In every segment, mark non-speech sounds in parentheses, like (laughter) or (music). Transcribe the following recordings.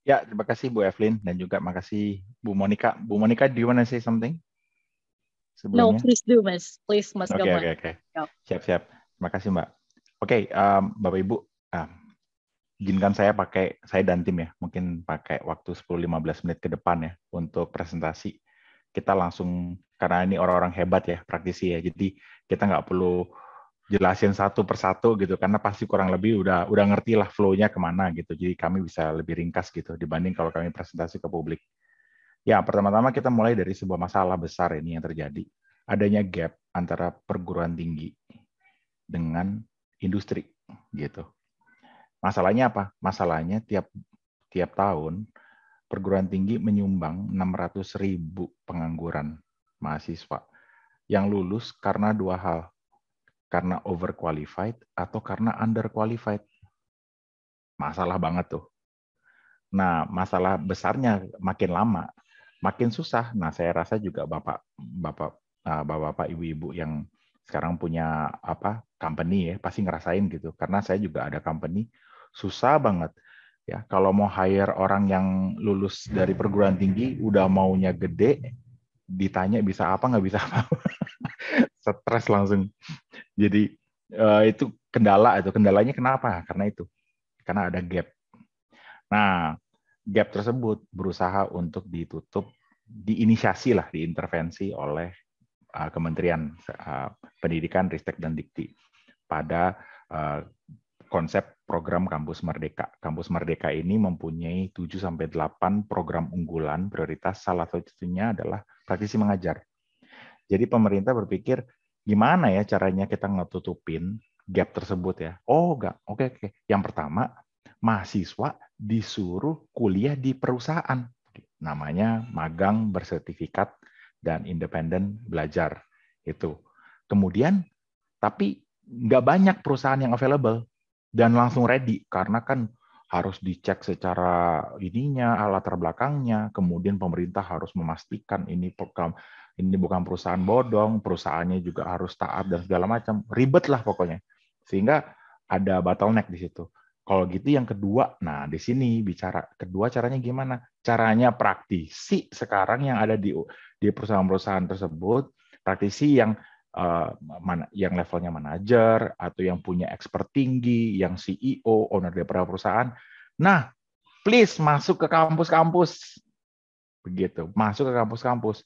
Ya, terima kasih Bu Evelyn dan juga makasih Bu Monica. Bu Monica, do you want to say something? Sebelumnya? No, please do, Mas. Please, Mas. Oke, oke, oke. Siap, siap. Terima kasih, Mbak. Oke, okay, um, Bapak Ibu, um, izinkan saya pakai saya dan tim ya, mungkin pakai waktu 10-15 menit ke depan ya untuk presentasi. Kita langsung karena ini orang-orang hebat ya, praktisi ya. Jadi kita nggak perlu jelasin satu persatu gitu karena pasti kurang lebih udah udah ngerti lah flownya kemana gitu jadi kami bisa lebih ringkas gitu dibanding kalau kami presentasi ke publik ya pertama-tama kita mulai dari sebuah masalah besar ini yang terjadi adanya gap antara perguruan tinggi dengan industri gitu masalahnya apa masalahnya tiap tiap tahun perguruan tinggi menyumbang 600 ribu pengangguran mahasiswa yang lulus karena dua hal karena overqualified atau karena underqualified? Masalah banget tuh. Nah, masalah besarnya makin lama, makin susah. Nah, saya rasa juga Bapak Bapak eh, bapak ibu-ibu yang sekarang punya apa company ya pasti ngerasain gitu karena saya juga ada company susah banget ya kalau mau hire orang yang lulus dari perguruan tinggi udah maunya gede ditanya bisa apa nggak bisa apa (laughs) stres langsung jadi uh, itu kendala itu kendalanya kenapa? Karena itu karena ada gap. Nah gap tersebut berusaha untuk ditutup, diinisiasi lah, diintervensi oleh uh, Kementerian uh, Pendidikan, Ristek dan Dikti pada uh, konsep program Kampus Merdeka. Kampus Merdeka ini mempunyai 7 sampai 8 program unggulan prioritas salah satunya adalah praktisi mengajar. Jadi pemerintah berpikir gimana ya caranya kita ngetutupin gap tersebut ya? Oh, enggak. Oke, okay, oke. Okay. Yang pertama, mahasiswa disuruh kuliah di perusahaan. Namanya magang bersertifikat dan independen belajar. Itu. Kemudian, tapi nggak banyak perusahaan yang available dan langsung ready karena kan harus dicek secara ininya, alat terbelakangnya kemudian pemerintah harus memastikan ini program ini bukan perusahaan bodong, perusahaannya juga harus taat dan segala macam. Ribet lah pokoknya. Sehingga ada bottleneck di situ. Kalau gitu yang kedua, nah di sini bicara kedua caranya gimana? Caranya praktisi sekarang yang ada di di perusahaan-perusahaan tersebut, praktisi yang uh, mana, yang levelnya manajer atau yang punya expert tinggi, yang CEO, owner dari perusahaan. Nah, please masuk ke kampus-kampus. Begitu, masuk ke kampus-kampus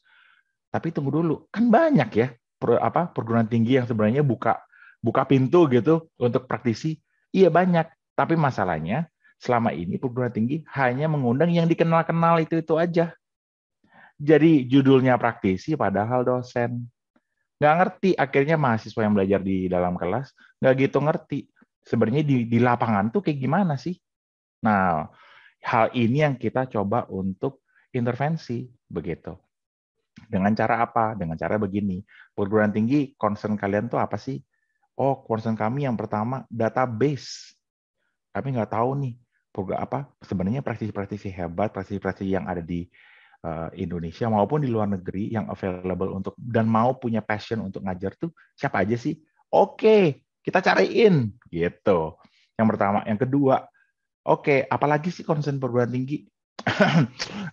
tapi tunggu dulu, kan banyak ya per, apa perguruan tinggi yang sebenarnya buka buka pintu gitu untuk praktisi. Iya banyak, tapi masalahnya selama ini perguruan tinggi hanya mengundang yang dikenal-kenal itu-itu aja. Jadi judulnya praktisi padahal dosen. Nggak ngerti, akhirnya mahasiswa yang belajar di dalam kelas nggak gitu ngerti. Sebenarnya di, di lapangan tuh kayak gimana sih? Nah, hal ini yang kita coba untuk intervensi begitu. Dengan cara apa? Dengan cara begini. Perguruan tinggi, concern kalian tuh apa sih? Oh, concern kami yang pertama database. Kami nggak tahu nih program apa sebenarnya praktisi-praktisi hebat, praktisi-praktisi yang ada di uh, Indonesia maupun di luar negeri yang available untuk dan mau punya passion untuk ngajar tuh siapa aja sih? Oke, kita cariin gitu. Yang pertama, yang kedua, oke, apalagi sih concern perguruan tinggi?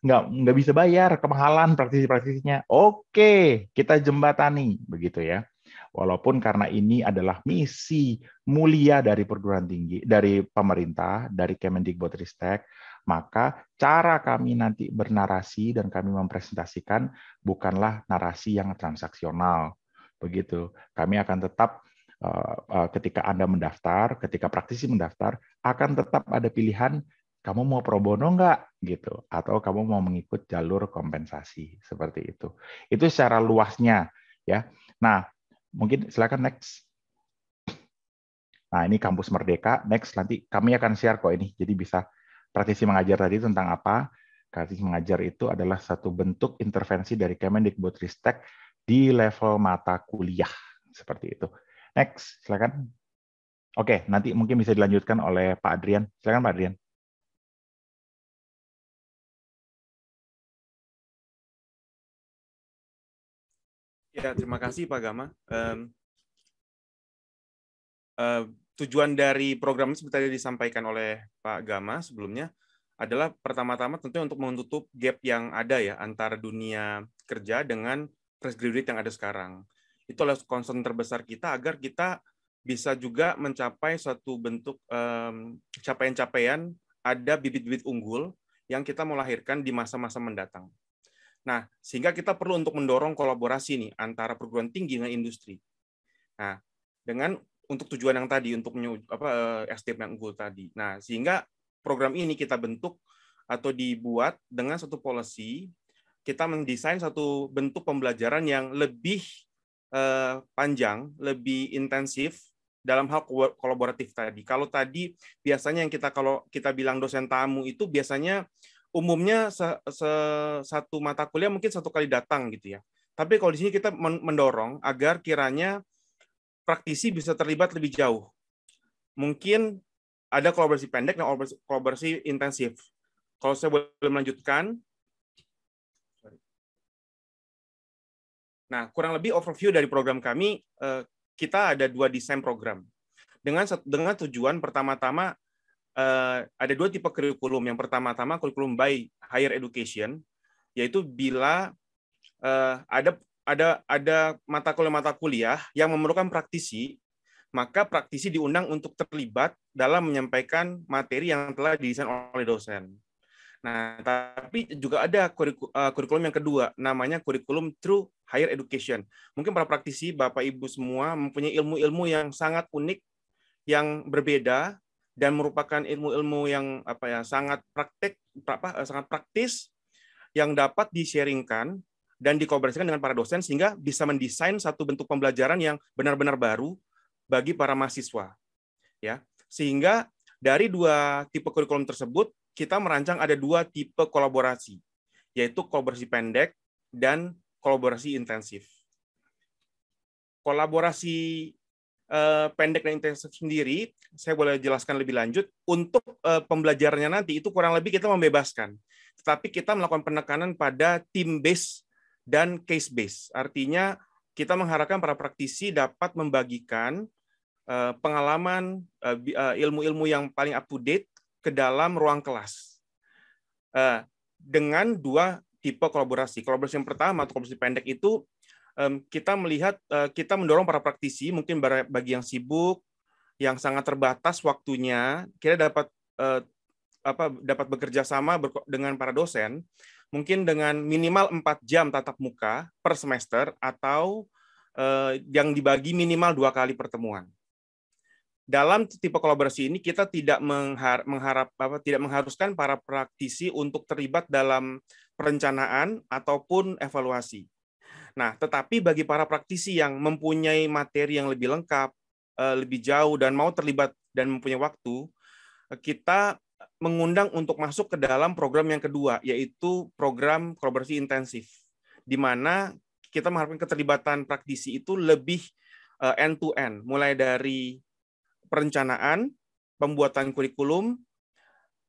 nggak nggak bisa bayar kemahalan praktisi praktisinya Oke, kita jembatani begitu ya. Walaupun karena ini adalah misi mulia dari perguruan tinggi, dari pemerintah, dari Kemendikbudristek, maka cara kami nanti bernarasi dan kami mempresentasikan bukanlah narasi yang transaksional. Begitu. Kami akan tetap eh, eh, ketika Anda mendaftar, ketika praktisi mendaftar, akan tetap ada pilihan kamu mau pro bono nggak? gitu atau kamu mau mengikut jalur kompensasi seperti itu itu secara luasnya ya nah mungkin silakan next nah ini kampus merdeka next nanti kami akan share kok ini jadi bisa praktisi mengajar tadi tentang apa praktisi mengajar itu adalah satu bentuk intervensi dari Kemendikbudristek di level mata kuliah seperti itu next silakan oke nanti mungkin bisa dilanjutkan oleh Pak Adrian silakan Pak Adrian Ya, terima kasih Pak Gama. Um, uh, tujuan dari program ini seperti tadi disampaikan oleh Pak Gama sebelumnya adalah pertama-tama tentunya untuk menutup gap yang ada ya antara dunia kerja dengan fresh graduate yang ada sekarang. Itu adalah concern terbesar kita agar kita bisa juga mencapai suatu bentuk um, capaian-capaian ada bibit-bibit unggul yang kita mau lahirkan di masa-masa mendatang. Nah, sehingga kita perlu untuk mendorong kolaborasi nih antara perguruan tinggi dengan industri. Nah, dengan untuk tujuan yang tadi untuk apa eh, SDM yang unggul tadi. Nah, sehingga program ini kita bentuk atau dibuat dengan satu policy kita mendesain satu bentuk pembelajaran yang lebih eh, panjang, lebih intensif dalam hal kolaboratif tadi. Kalau tadi biasanya yang kita kalau kita bilang dosen tamu itu biasanya umumnya se, se, satu mata kuliah mungkin satu kali datang gitu ya. Tapi kalau di sini kita mendorong agar kiranya praktisi bisa terlibat lebih jauh. Mungkin ada kolaborasi pendek dan kolaborasi, kolaborasi intensif. Kalau saya boleh melanjutkan. Nah, kurang lebih overview dari program kami, eh, kita ada dua desain program. Dengan dengan tujuan pertama-tama uh, ada dua tipe kurikulum. Yang pertama-tama kurikulum by higher education, yaitu bila uh, ada ada ada mata kuliah-mata kuliah yang memerlukan praktisi, maka praktisi diundang untuk terlibat dalam menyampaikan materi yang telah didesain oleh dosen. Nah, tapi juga ada eh, kurikulum yang kedua, namanya kurikulum through higher education. Mungkin para praktisi, Bapak Ibu semua mempunyai ilmu-ilmu yang sangat unik, yang berbeda, dan merupakan ilmu-ilmu yang apa ya sangat praktik apa, eh, sangat praktis yang dapat disharingkan dan dikolaborasikan dengan para dosen sehingga bisa mendesain satu bentuk pembelajaran yang benar-benar baru bagi para mahasiswa ya sehingga dari dua tipe kurikulum tersebut kita merancang ada dua tipe kolaborasi yaitu kolaborasi pendek dan kolaborasi intensif kolaborasi Eh, pendek dan intensif sendiri, saya boleh jelaskan lebih lanjut. Untuk eh, pembelajarannya nanti itu kurang lebih kita membebaskan, tetapi kita melakukan penekanan pada team base dan case base. Artinya kita mengharapkan para praktisi dapat membagikan eh, pengalaman ilmu-ilmu yang paling up to date ke dalam ruang kelas dengan dua tipe kolaborasi. Kolaborasi yang pertama atau kolaborasi pendek itu kita melihat e, kita mendorong para praktisi mungkin bagi yang sibuk yang sangat terbatas waktunya kita dapat e, apa dapat bekerja sama dengan para dosen mungkin dengan minimal 4 jam tatap muka per semester atau e, yang dibagi minimal dua kali pertemuan dalam tipe kolaborasi ini kita tidak menghar mengharap apa tidak mengharuskan para praktisi untuk terlibat dalam perencanaan ataupun evaluasi. Nah, tetapi bagi para praktisi yang mempunyai materi yang lebih lengkap, eh, lebih jauh dan mau terlibat dan mempunyai waktu, eh, kita mengundang untuk masuk ke dalam program yang kedua, yaitu program kolaborasi intensif, di mana kita mengharapkan keterlibatan praktisi itu lebih end to end, mulai dari perencanaan, pembuatan kurikulum,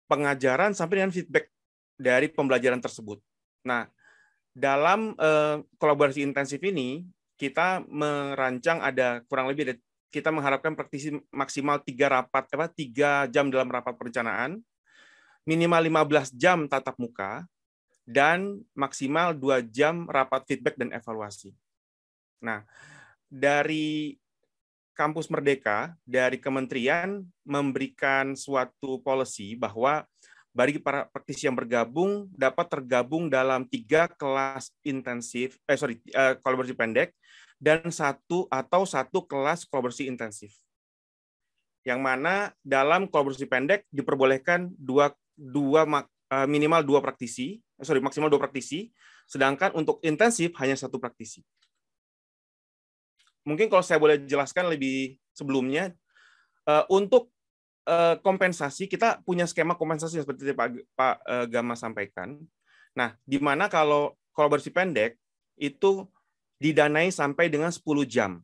pengajaran sampai dengan feedback dari pembelajaran tersebut. Nah, dalam uh, kolaborasi intensif ini kita merancang ada kurang lebih ada, kita mengharapkan praktisi maksimal tiga rapat apa tiga jam dalam rapat perencanaan minimal 15 jam tatap muka dan maksimal dua jam rapat feedback dan evaluasi. Nah, dari kampus Merdeka, dari kementerian memberikan suatu policy bahwa bagi para praktisi yang bergabung dapat tergabung dalam tiga kelas intensif, eh sorry, uh, eh, kolaborasi pendek dan satu atau satu kelas kolaborasi intensif. Yang mana dalam kolaborasi pendek diperbolehkan dua dua uh, minimal dua praktisi, eh, sorry maksimal dua praktisi, sedangkan untuk intensif hanya satu praktisi. Mungkin kalau saya boleh jelaskan lebih sebelumnya, uh, untuk Eh, kompensasi kita punya skema kompensasi seperti Pak Pak eh, Gama sampaikan. Nah, di mana kalau kolaborasi pendek itu didanai sampai dengan 10 jam.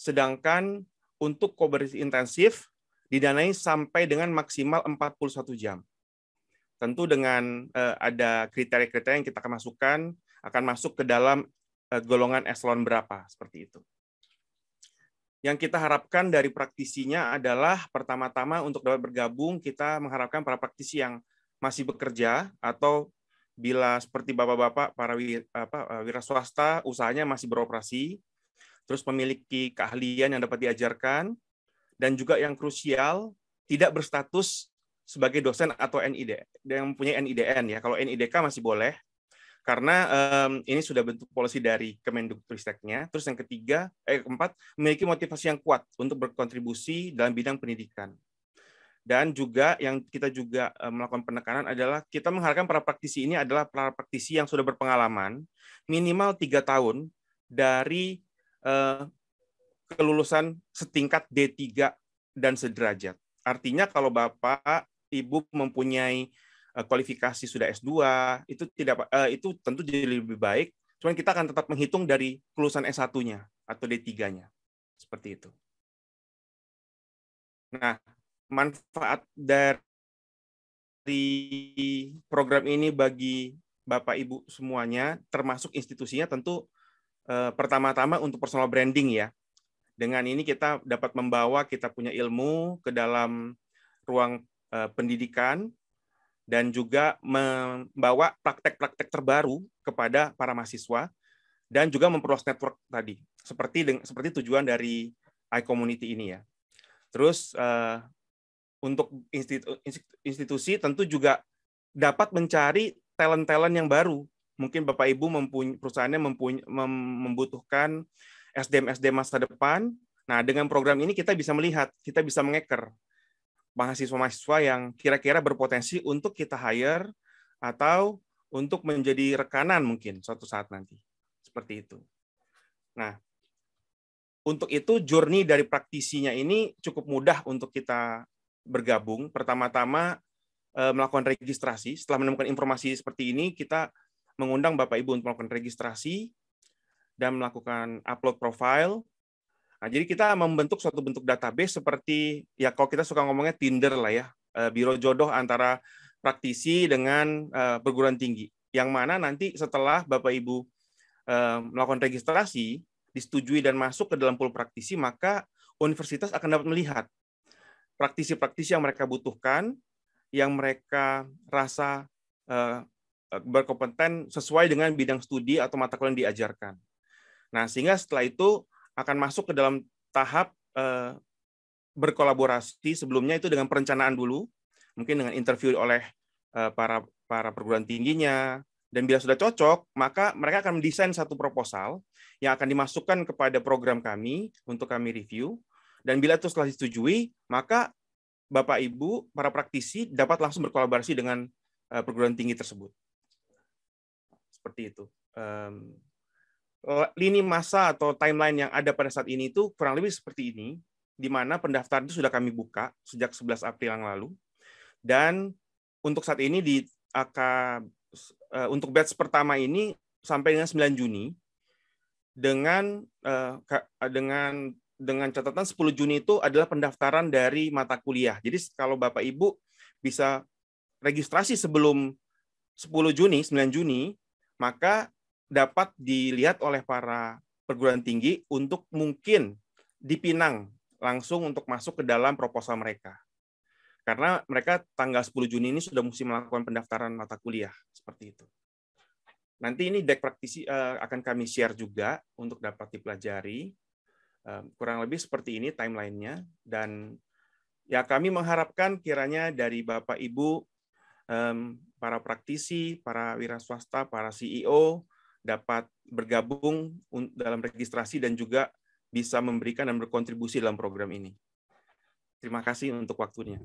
Sedangkan untuk kolaborasi intensif didanai sampai dengan maksimal 41 jam. Tentu dengan eh, ada kriteria-kriteria yang kita akan masukkan akan masuk ke dalam golongan eselon berapa seperti itu. Yang kita harapkan dari praktisinya adalah pertama-tama untuk dapat bergabung, kita mengharapkan para praktisi yang masih bekerja atau bila seperti bapak-bapak para wir, apa, eh, wira swasta usahanya masih beroperasi, terus memiliki keahlian yang dapat diajarkan, dan juga yang krusial tidak berstatus sebagai dosen atau NID yang punya NIDN ya. Kalau NIDK masih boleh, karena um, ini sudah bentuk polisi dari Kemendikbudristeknya. Terus yang ketiga, eh keempat, memiliki motivasi yang kuat untuk berkontribusi dalam bidang pendidikan. Dan juga yang kita juga melakukan penekanan adalah kita mengharapkan para praktisi ini adalah para praktisi yang sudah berpengalaman minimal tiga tahun dari uh, kelulusan setingkat D3 dan sederajat. Artinya kalau Bapak, Ibu mempunyai Eh, kualifikasi sudah S2 itu tidak uh, itu tentu jadi lebih baik cuman kita akan tetap menghitung dari kelulusan S1-nya atau D3-nya seperti itu nah manfaat dari program ini bagi Bapak Ibu semuanya termasuk institusinya tentu uh, pertama-tama untuk personal branding ya dengan ini kita dapat membawa kita punya ilmu ke dalam ruang pendidikan dan juga membawa praktek-praktek terbaru kepada para mahasiswa dan juga memperluas network tadi seperti seperti tujuan dari iCommunity ini ya. Terus uh, untuk institusi tentu juga dapat mencari talent-talent yang baru. Mungkin Bapak Ibu mempuny perusahaannya mempuny membutuhkan SDM-SDM masa depan. Nah, dengan program ini kita bisa melihat, kita bisa mengeker mahasiswa-mahasiswa yang kira-kira berpotensi untuk kita hire atau untuk menjadi rekanan mungkin suatu saat nanti. Seperti itu. Nah, untuk itu journey dari praktisinya ini cukup mudah untuk kita bergabung. Pertama-tama eh, melakukan registrasi. Setelah menemukan informasi seperti ini, kita mengundang Bapak Ibu untuk melakukan registrasi dan melakukan upload profile. Nah, jadi kita membentuk suatu bentuk database seperti ya kalau kita suka ngomongnya Tinder lah ya, eh, biro jodoh antara praktisi dengan eh, perguruan tinggi. Yang mana nanti setelah Bapak Ibu eh, melakukan registrasi, disetujui dan masuk ke dalam pool praktisi, maka universitas akan dapat melihat praktisi-praktisi yang mereka butuhkan, yang mereka rasa berkompeten sesuai dengan bidang studi atau mata kuliah yang diajarkan. Nah, sehingga setelah itu akan masuk ke dalam tahap eh, berkolaborasi sebelumnya itu dengan perencanaan dulu, mungkin dengan interview oleh eh, para para perguruan tingginya dan bila sudah cocok, maka mereka akan mendesain satu proposal yang akan dimasukkan kepada program kami untuk kami review dan bila itu setelah disetujui, maka Bapak Ibu para praktisi dapat langsung berkolaborasi dengan eh, perguruan tinggi tersebut. Seperti itu. Um, Eh, lini masa atau timeline yang ada pada saat ini itu kurang lebih seperti ini, di mana pendaftaran itu sudah kami buka sejak 11 April yang lalu. Dan untuk saat ini di AK eh, untuk batch pertama ini sampai dengan 9 Juni dengan eh, dengan dengan catatan 10 Juni itu adalah pendaftaran dari mata kuliah. Jadi kalau Bapak Ibu bisa registrasi sebelum 10 Juni, 9 Juni, maka dapat dilihat oleh para perguruan tinggi untuk mungkin dipinang langsung untuk masuk ke dalam proposal mereka. Karena mereka tanggal 10 Juni ini sudah mesti melakukan pendaftaran mata kuliah seperti itu. Nanti ini deck praktisi eh, akan kami share juga untuk dapat dipelajari. Eh, kurang lebih seperti ini timelinenya dan ya kami mengharapkan kiranya dari Bapak Ibu para praktisi, para wira swasta, para CEO dapat bergabung dalam registrasi dan juga bisa memberikan dan berkontribusi dalam program ini. Terima kasih untuk waktunya.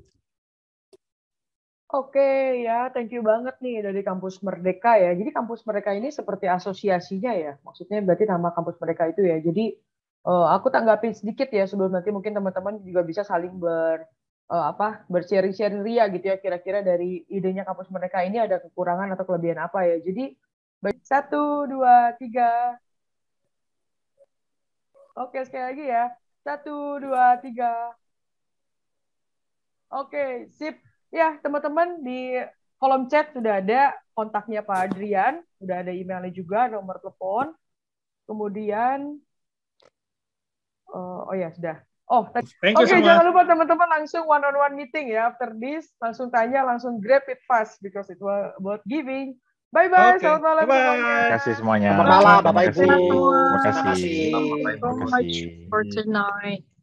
Oke ya, thank you banget nih dari Kampus Merdeka ya. Jadi Kampus Merdeka ini seperti asosiasinya ya, maksudnya berarti nama Kampus Merdeka itu ya. Jadi eh, aku tanggapi sedikit ya sebelum nanti mungkin teman-teman juga bisa saling ber uh, apa bersharing-sharing ria gitu ya kira-kira dari idenya Kampus Merdeka ini ada kekurangan atau kelebihan apa ya. Jadi Baik, satu, dua, tiga. Oke, sekali lagi ya. Satu, dua, tiga. Oke, sip. Ya, teman-teman di kolom chat sudah ada kontaknya Pak Adrian, sudah ada emailnya juga, nomor telepon. Kemudian, uh, oh ya sudah. Oh, Oke, okay, jangan lupa teman-teman langsung one on one meeting ya after this, langsung tanya, langsung grab it fast because it was about giving. Bye bye, okay. selamat malam. Bye. Bye. Terima kasih semuanya. Selamat malam, Bapak Ibu. Terima kasih. Terima kasih. Terima kasih. Terima kasih. Terima kasih.